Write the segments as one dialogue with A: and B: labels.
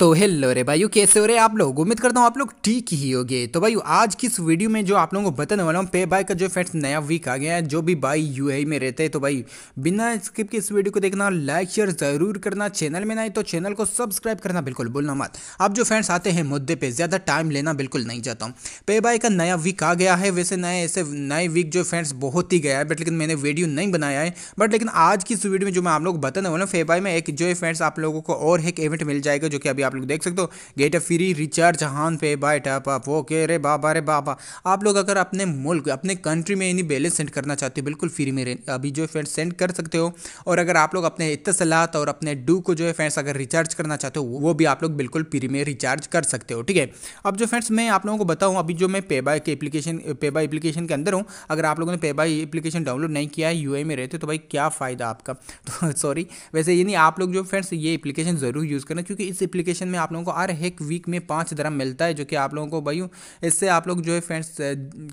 A: तो हेलो रे भाई कैसे हो रहे आप लोग उम्मीद करता हूँ आप लोग ठीक ही गए तो भाई आज की इस वीडियो में जो आप लोगों को बताने वाला हूँ पे बाय का जो फ्रेंड्स नया वीक आ गया है जो भी भाई यू में रहते हैं तो भाई बिना स्किप के इस वीडियो को देखना लाइक शेयर जरूर करना चैनल में नहीं तो चैनल को सब्सक्राइब करना बिल्कुल बोलना मत आप जो फ्रेंड्स आते हैं मुद्दे पर ज़्यादा टाइम लेना बिल्कुल नहीं चाहता हूँ पे बाय का नया वीक आ गया है वैसे नए ऐसे नए वीक जो फ्रेंड्स बहुत ही गया है बट लेकिन मैंने वीडियो नहीं बनाया है बट लेकिन आज की इस वीडियो में जो मैं आप लोग बताने वाला हूँ पे बाय में एक जो फ्रेंड्स आप लोगों को और एक इवेंट मिल जाएगा जो कि अभी आप लोग देख सकते हो गेट अ फ्री रिचार्ज हान पे बाय टैप आप ओके रे बाबा रे बाबा आप लोग अगर अपने मुल्क अपने कंट्री में यानी बैलेंस सेंड करना चाहते हो बिल्कुल फ्री में अभी जो फ्रेंड्स सेंड कर सकते हो और अगर आप लोग अपने इतसलात और अपने डू को जो है फ्रेंड्स अगर रिचार्ज करना चाहते हो वो भी आप लोग बिल्कुल फ्री में रिचार्ज कर सकते हो ठीक है अब जो फ्रेंड्स मैं आप लोगों को बताऊँ अभी जो मैं पे बाय के एप्लीकेशन बाय एप्लीकेशन के अंदर हूँ अगर आप लोगों ने बाय एप्लीकेशन डाउनलोड नहीं किया है यू में रहते तो भाई क्या फ़ायदा आपका तो सॉरी वैसे नहीं आप लोग जो फ्रेंड्स ये एप्लीकेशन ज़रूर यूज़ करना क्योंकि इस एप्लीकेशन कैलकुलेशन में आप लोगों को हर एक वीक में पाँच दरम मिलता है जो कि आप लोगों को भाई इससे आप लोग जो है फ्रेंड्स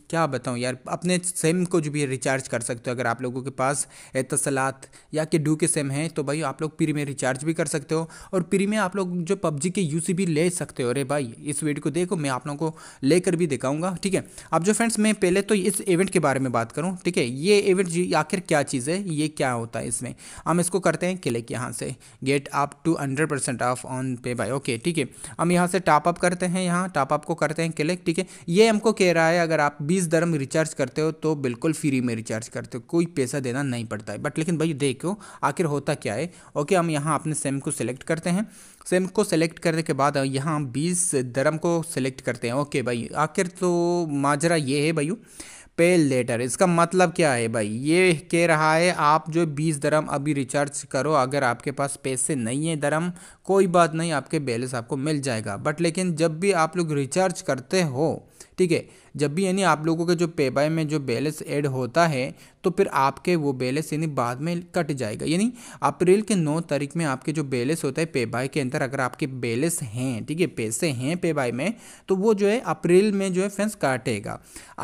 A: क्या बताऊँ यार अपने सिम को जो भी रिचार्ज कर सकते हो अगर आप लोगों के पास तसलात या कि डू के सिम हैं तो भाई आप लोग प्री में रिचार्ज भी कर सकते हो और प्री में आप लोग जो पबजी के यू भी ले सकते हो अरे भाई इस वीडियो को देखो मैं आप लोगों को लेकर भी दिखाऊंगा ठीक है अब जो फ्रेंड्स मैं पहले तो इस इवेंट के बारे में बात करूँ ठीक है ये इवेंट आखिर क्या चीज़ है ये क्या होता है इसमें हम इसको करते हैं क्लिक यहाँ से get up to hundred percent off on पे बाय ओके ठीक है हम यहाँ से टॉप अप करते हैं यहाँ टॉप अप को करते हैं क्लिक ठीक है ये हमको कह रहा है अगर आप बीस दरम रिचार्ज करते हो तो बिल्कुल फ्री में रिचार्ज करते हो कोई पैसा देना नहीं पड़ता है बट लेकिन भाई देखो आखिर होता क्या है ओके हम यहाँ अपने सेम को सिलेक्ट करते हैं सेम को सेलेक्ट करने के बाद यहाँ बीस दरम को सिलेक्ट करते हैं ओके भाई आखिर तो माजरा ये है भाई पे लेटर इसका मतलब क्या है भाई ये कह रहा है आप जो बीस दरम अभी रिचार्ज करो अगर आपके पास पैसे नहीं है दरम कोई बात नहीं आपके बैलेंस आपको मिल जाएगा बट लेकिन जब भी आप लोग रिचार्ज करते हो ठीक है जब भी यानी आप लोगों के जो पे बाय में जो बैलेंस ऐड होता है तो फिर आपके वो बैलेंस यानी बाद में कट जाएगा यानी अप्रैल के नौ तारीख में आपके जो बैलेंस होता है पे बाय के अंदर अगर आपके बैलेंस हैं ठीक है पैसे हैं पे बाय में तो वो जो है अप्रैल में जो है फ्रेंड्स काटेगा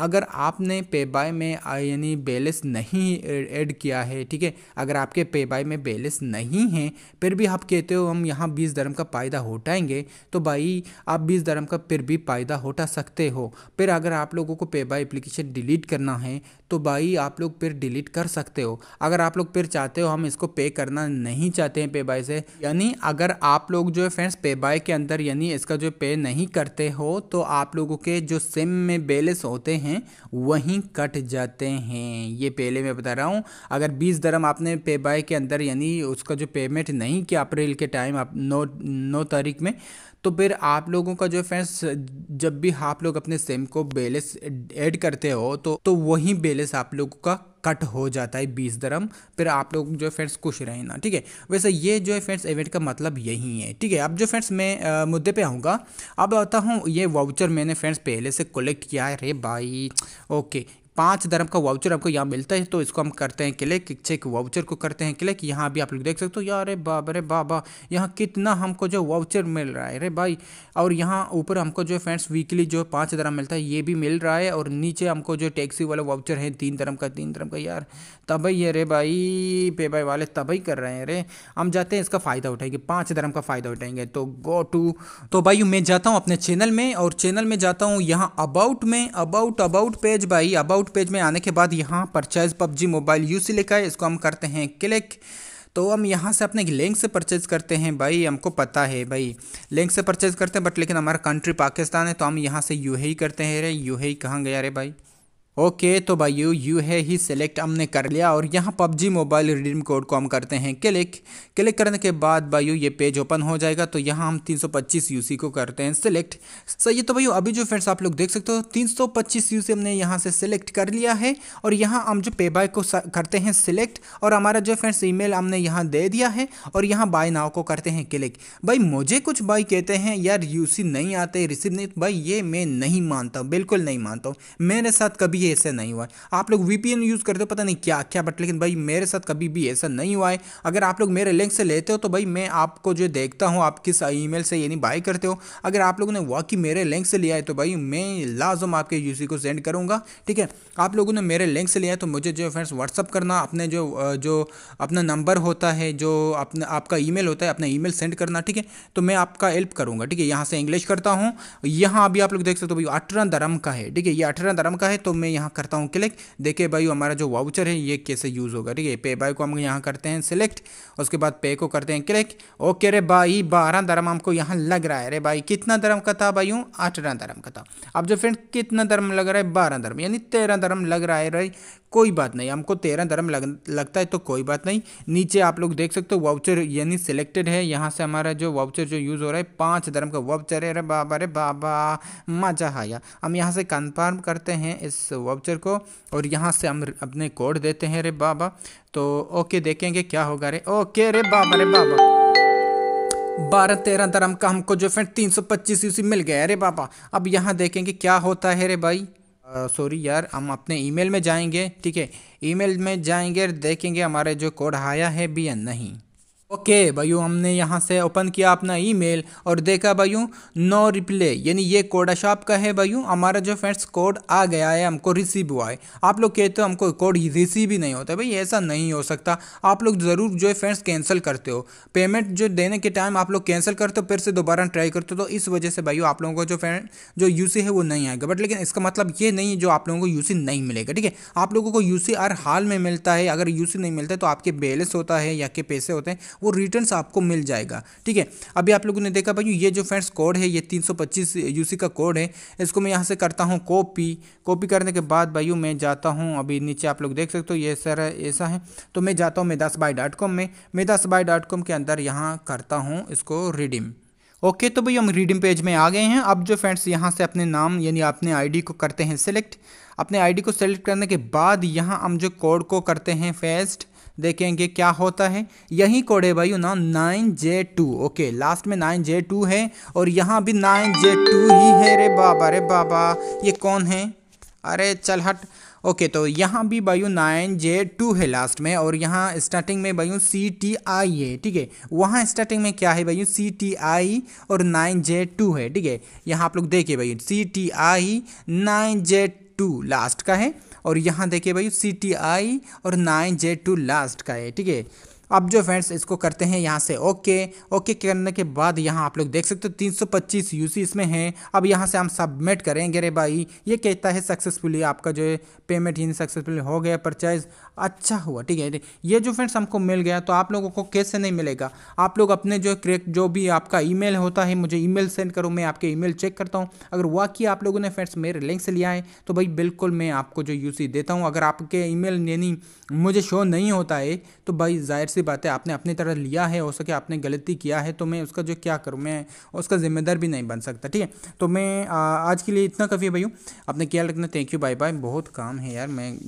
A: अगर आपने पे बाय में यानी बैलेंस नहीं ऐड किया है ठीक है अगर आपके पे बाय में बैलेंस नहीं है फिर भी आप कहते हो हम यहाँ बीस धर्म का फ़ायदा उठाएंगे तो भाई आप बीस धर्म का फिर भी फ़ायदा उठा सकते हो फिर अगर आप लोगों को पे बाई एप्लीकेशन डिलीट करना है तो भाई आप लोग फिर डिलीट कर सकते हो अगर आप लोग फिर चाहते हो हम इसको पे करना नहीं चाहते हैं पे बाई से यानी अगर आप लोग जो है फ्रेंड्स पे बाई के अंदर यानी इसका जो पे नहीं करते हो तो आप लोगों के जो सिम में बैलेंस होते हैं वहीं कट जाते हैं ये पहले मैं बता रहा हूँ अगर बीस दरम आपने पे बाई के अंदर यानी उसका जो पेमेंट नहीं किया अप्रैल के टाइम आप नौ नौ तारीख में तो फिर आप लोगों का जो फ्रेंड्स जब भी आप लोग अपने सिम को बैलेंस ऐड करते हो तो तो वही बैलेंस आप लोगों का कट हो जाता है बीस दरम फिर आप लोग जो है फ्रेंड्स खुश रहना ठीक है वैसे ये जो है फ्रेंड्स इवेंट का मतलब यही है ठीक है अब जो फ्रेंड्स मैं मुद्दे पे आऊँगा अब आता हूँ ये वाउचर मैंने फ्रेंड्स पहले से कलेक्ट किया है रे भाई ओके पांच धर्म का वाउचर आपको यहाँ मिलता है तो इसको हम करते हैं क्लिक चेक वाउचर को करते हैं क्लिक यहाँ भी आप लोग देख सकते हो यार अरे बाप अरे बाबा यहाँ कितना हमको जो वाउचर मिल रहा है अरे भाई और यहाँ ऊपर हमको जो फ्रेंड्स वीकली जो पाँच धर्म मिलता है ये भी मिल रहा है और नीचे हमको जो टैक्सी वाला वाउचर है तीन धर्म का तीन धर्म का यार तभी है अरे भाई पे भाई वाले तभी कर रहे हैं अरे हम जाते हैं इसका फ़ायदा उठाएंगे पाँच धर्म का फ़ायदा उठाएंगे तो गो टू तो भाई मैं जाता हूँ अपने चैनल में और चैनल में जाता हूँ यहाँ अबाउट में अबाउट अबाउट पेज भाई अबाउट अबाउट पेज में आने के बाद यहाँ purchase PUBG mobile U C लिखा है इसको हम करते हैं क्लिक तो हम यहाँ से अपने लिंक से परचेज़ करते हैं भाई हमको पता है भाई लिंक से परचेज़ करते हैं बट लेकिन हमारा कंट्री पाकिस्तान है तो हम यहाँ से यू ही करते हैं अरे यू ही कहाँ गया अरे भाई ओके okay, तो भाई यू है ही सेलेक्ट हमने कर लिया और यहाँ पबजी मोबाइल रिडीम कोड को हम करते हैं क्लिक क्लिक करने के बाद भाई ये पेज ओपन हो जाएगा तो यहाँ हम 325 यूसी को करते हैं सेलेक्ट सही है तो भाई अभी जो फ्रेंड्स आप लोग देख सकते हो 325 यूसी हमने यहाँ से सिलेक्ट कर लिया है और यहाँ हम जो पे बाय को करते हैं सिलेक्ट और हमारा जो फ्रेंड्स ई हमने यहाँ दे दिया है और यहाँ बाय नाव को करते हैं क्लिक भाई मुझे कुछ बाई कहते हैं यार यू नहीं आते रिसीव नहीं भाई ये मैं नहीं मानता बिल्कुल नहीं मानता हूँ मेरे साथ कभी कभी ऐसा नहीं हुआ है आप लोग वीपीएन यूज़ करते हो पता नहीं क्या क्या बट लेकिन भाई मेरे साथ कभी भी ऐसा नहीं हुआ है अगर आप लोग मेरे लिंक से लेते हो तो भाई मैं आपको जो देखता हूँ आप किस ई से यानी बाई करते हो अगर आप लोगों ने वाकई मेरे लिंक से लिया है तो भाई मैं लाजम आपके यूसी को सेंड करूँगा ठीक है आप लोगों ने मेरे लिंक से लिया है तो मुझे जो फ्रेंड्स व्हाट्सअप करना अपने जो जो अपना नंबर होता है जो अपना आपका ई होता है अपना ई सेंड करना ठीक है तो मैं आपका हेल्प करूँगा ठीक है यहाँ से इंग्लिश करता हूँ यहाँ अभी आप लोग देख सकते हो भाई अठारह धर्म का है ठीक है ये अठारह धर्म का है तो मैं मैं यहाँ करता हूँ क्लिक देखिए भाई हमारा जो वाउचर है ये कैसे यूज़ होगा ठीक है पे बाई को हम यहाँ करते हैं सिलेक्ट उसके बाद पे को करते हैं क्लिक ओके रे भाई बारह धर्म हमको यहाँ लग रहा है अरे भाई कितना धर्म का था भाई हूँ अठारह धर्म का था अब जो फ्रेंड कितना धर्म लग रहा है बारह धर्म यानी तेरह धर्म लग रहा है भाई कोई बात नहीं हमको तेरह धर्म लग, लगता है तो कोई बात नहीं नीचे आप लोग देख सकते हो वाउचर यानी सिलेक्टेड है यहाँ से हमारा जो वाउचर जो यूज़ हो रहा है पांच धर्म का वाउचर है अरे बाबा अरे बाबा मजा आया हम यहाँ से कन्फर्म करते हैं इस वाउचर को और यहाँ से हम अपने कोड देते हैं रे बाबा तो ओके देखेंगे क्या होगा रे ओके रे बाबा रे बाबा बारह तेरह दरम का हमको जो फ्रेंड तीन सौ पच्चीस यूसी मिल गया अरे बाबा अब यहाँ देखेंगे क्या होता है रे भाई सॉरी यार हम अपने ईमेल में जाएंगे ठीक है ईमेल में जाएंगे देखेंगे हमारे जो कोड आया है भी या नहीं ओके okay, भाइयों हमने यहाँ से ओपन किया अपना ईमेल और देखा भाइयों नो रिप्ले यानी ये कोडा शॉप का है भाइयों हमारा जो फ्रेंड्स कोड आ गया है हमको रिसीव हुआ है आप लोग कहते हो हमको कोड रिसीव ही नहीं होता भाई ऐसा नहीं हो सकता आप लोग ज़रूर जो है फ्रेंड्स कैंसिल करते हो पेमेंट जो देने के टाइम आप लोग कैंसिल करते हो फिर से दोबारा ट्राई करते हो तो इस वजह से भाइयों आप लोगों को जो फ्रेंड जो यू है वो नहीं आएगा बट लेकिन इसका मतलब ये नहीं है जो आप लोगों को यू नहीं मिलेगा ठीक है आप लोगों को यू हर हाल में मिलता है अगर यू नहीं मिलता तो आपके बैलेंस होता है या के पैसे होते हैं वो रिटर्न आपको मिल जाएगा ठीक है अभी आप लोगों ने देखा भाई ये जो फ्रेंड्स कोड है ये तीन सौ का कोड है इसको मैं यहाँ से करता हूँ कॉपी कॉपी करने के बाद भाइयों मैं जाता हूँ अभी नीचे आप लोग देख सकते हो ये सर ऐसा है तो मैं जाता हूँ मेदास बाई डॉट कॉम में मेदास बाई डॉट कॉम के अंदर यहाँ करता हूँ इसको रिडीम ओके तो भाई हम रीडिंग पेज में आ गए हैं अब जो फ्रेंड्स यहाँ से अपने नाम यानी अपने आईडी को करते हैं सेलेक्ट अपने आईडी को सेलेक्ट करने के बाद यहाँ हम जो कोड को करते हैं फेस्ट देखेंगे क्या होता है यही कोड है भाई ना nine J two okay last में नाइन जे टू है और यहाँ भी नाइन जे टू ही है रे बाबा रे बाबा ये कौन है अरे चल हट ओके तो यहाँ भी बायू नाइन जे टू है लास्ट में और यहाँ स्टार्टिंग में बायू सी टी आई है ठीक है वहाँ स्टार्टिंग में क्या है बायू सी टी आई और नाइन जे टू है ठीक है यहाँ आप लोग देखिए भाई C T I nine J two last का है और यहाँ देखिए भाई सी टी आई और नाइन जे टू लास्ट का है ठीक है अब जो फ्रेंड्स इसको करते हैं यहाँ से ओके ओके करने के बाद यहाँ आप लोग देख सकते हो तीन सौ पच्चीस इसमें हैं अब यहाँ से हम सबमिट करेंगे रे भाई ये कहता है सक्सेसफुली आपका जो है पेमेंट इन सक्सेसफुली हो गया परचेज अच्छा हुआ ठीक है ये जो फ्रेंड्स हमको मिल गया तो आप लोगों को कैसे नहीं मिलेगा आप लोग अपने जो क्रेक जो भी आपका ई होता है मुझे ई सेंड करो मैं आपके ई चेक करता हूँ अगर वाकई आप लोगों ने फ्रेंड्स मेरे लिंक से लिया है तो भाई बिल्कुल मैं आपको जो यू देता हूँ अगर आपके मेल यानी मुझे शो नहीं होता है तो भाई जाहिर सी सी बात है आपने अपनी तरह लिया है हो सके आपने गलती किया है तो मैं उसका जो क्या करूँ मैं उसका जिम्मेदार भी नहीं बन सकता ठीक है तो मैं आज के लिए इतना कभी है हूँ आपने ख्याल रखना थैंक यू बाय बाय बहुत काम है यार मैं